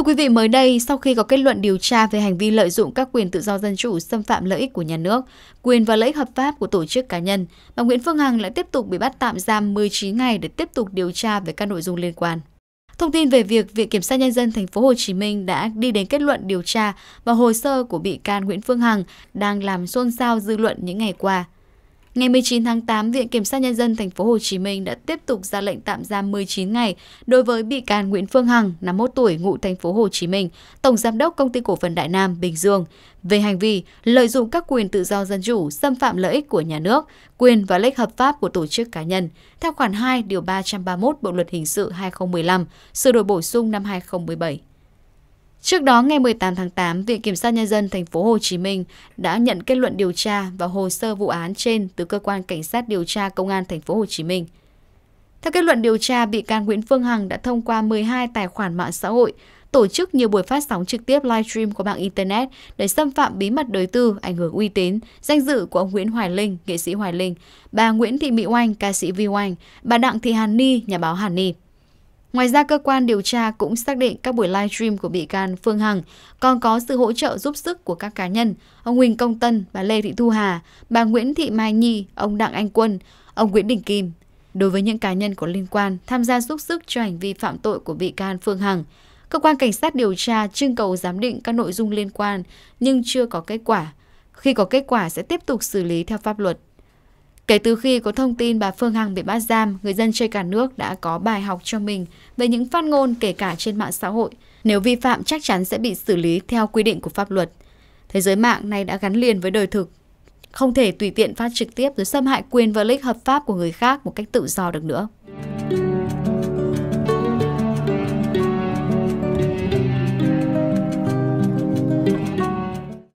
Thưa quý vị, mới đây, sau khi có kết luận điều tra về hành vi lợi dụng các quyền tự do dân chủ xâm phạm lợi ích của nhà nước, quyền và lợi ích hợp pháp của tổ chức cá nhân, bà Nguyễn Phương Hằng lại tiếp tục bị bắt tạm giam 19 ngày để tiếp tục điều tra về các nội dung liên quan. Thông tin về việc Viện Kiểm sát Nhân dân Thành phố Hồ Chí Minh đã đi đến kết luận điều tra và hồ sơ của bị can Nguyễn Phương Hằng đang làm xôn xao dư luận những ngày qua. Ngày 19 tháng 8, Viện Kiểm sát Nhân dân tp hcm đã tiếp tục ra lệnh tạm giam 19 ngày đối với bị can Nguyễn Phương Hằng, 51 tuổi, ngụ tp hcm Tổng Giám đốc Công ty Cổ phần Đại Nam, Bình Dương, về hành vi lợi dụng các quyền tự do dân chủ, xâm phạm lợi ích của nhà nước, quyền và lợi ích hợp pháp của tổ chức cá nhân, theo khoản 2 điều 331 Bộ Luật Hình sự 2015, sửa đổi bổ sung năm 2017. Trước đó ngày 18 tháng 8, Viện Kiểm sát Nhân dân tp hcm đã nhận kết luận điều tra và hồ sơ vụ án trên từ Cơ quan Cảnh sát điều tra Công an tp hcm. Theo kết luận điều tra, bị can Nguyễn Phương Hằng đã thông qua 12 tài khoản mạng xã hội, tổ chức nhiều buổi phát sóng trực tiếp live stream qua mạng Internet để xâm phạm bí mật đời tư, ảnh hưởng uy tín, danh dự của ông Nguyễn Hoài Linh, nghệ sĩ Hoài Linh, bà Nguyễn Thị Mỹ Oanh, ca sĩ Vi Oanh, bà Đặng Thị Hàn Ni, nhà báo Hàn Ni. Ngoài ra, cơ quan điều tra cũng xác định các buổi live stream của bị can Phương Hằng còn có sự hỗ trợ giúp sức của các cá nhân, ông Huỳnh Công Tân, bà Lê Thị Thu Hà, bà Nguyễn Thị Mai Nhi, ông Đặng Anh Quân, ông Nguyễn Đình Kim. Đối với những cá nhân có liên quan tham gia giúp sức cho hành vi phạm tội của bị can Phương Hằng, cơ quan cảnh sát điều tra trưng cầu giám định các nội dung liên quan nhưng chưa có kết quả. Khi có kết quả sẽ tiếp tục xử lý theo pháp luật. Kể từ khi có thông tin bà Phương Hằng bị bắt giam, người dân trên cả nước đã có bài học cho mình về những phát ngôn kể cả trên mạng xã hội. Nếu vi phạm chắc chắn sẽ bị xử lý theo quy định của pháp luật. Thế giới mạng này đã gắn liền với đời thực. Không thể tùy tiện phát trực tiếp rồi xâm hại quyền và lợi ích hợp pháp của người khác một cách tự do được nữa.